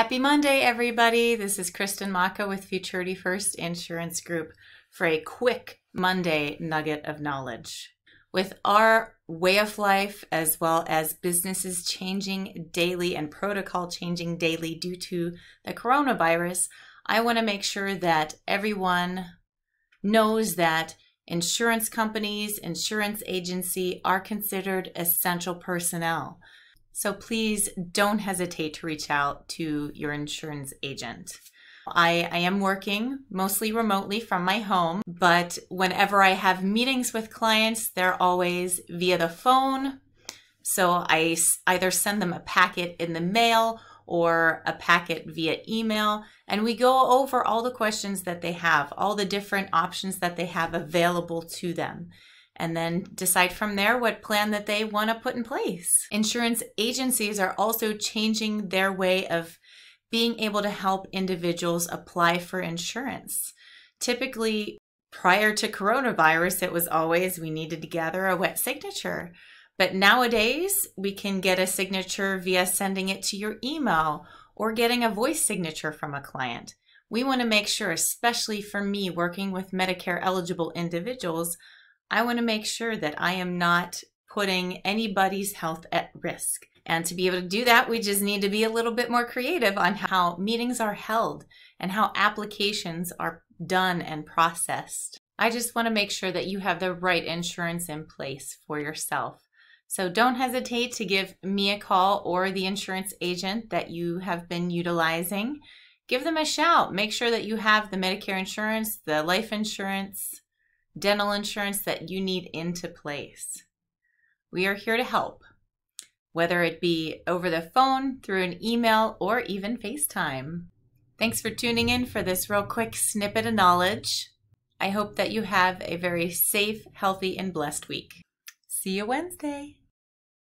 Happy Monday, everybody. This is Kristen Maka with Futurity First Insurance Group for a quick Monday nugget of knowledge. With our way of life, as well as businesses changing daily and protocol changing daily due to the coronavirus, I want to make sure that everyone knows that insurance companies, insurance agency are considered essential personnel. So please don't hesitate to reach out to your insurance agent. I, I, am working mostly remotely from my home, but whenever I have meetings with clients, they're always via the phone. So I either send them a packet in the mail or a packet via email, and we go over all the questions that they have, all the different options that they have available to them and then decide from there what plan that they want to put in place. Insurance agencies are also changing their way of being able to help individuals apply for insurance. Typically, prior to coronavirus, it was always we needed to gather a wet signature. But nowadays, we can get a signature via sending it to your email or getting a voice signature from a client. We want to make sure, especially for me working with Medicare eligible individuals, I want to make sure that I am not putting anybody's health at risk. And to be able to do that, we just need to be a little bit more creative on how meetings are held and how applications are done and processed. I just want to make sure that you have the right insurance in place for yourself. So don't hesitate to give me a call or the insurance agent that you have been utilizing. Give them a shout. Make sure that you have the Medicare insurance, the life insurance, dental insurance that you need into place. We are here to help, whether it be over the phone, through an email, or even FaceTime. Thanks for tuning in for this real quick snippet of knowledge. I hope that you have a very safe, healthy, and blessed week. See you Wednesday.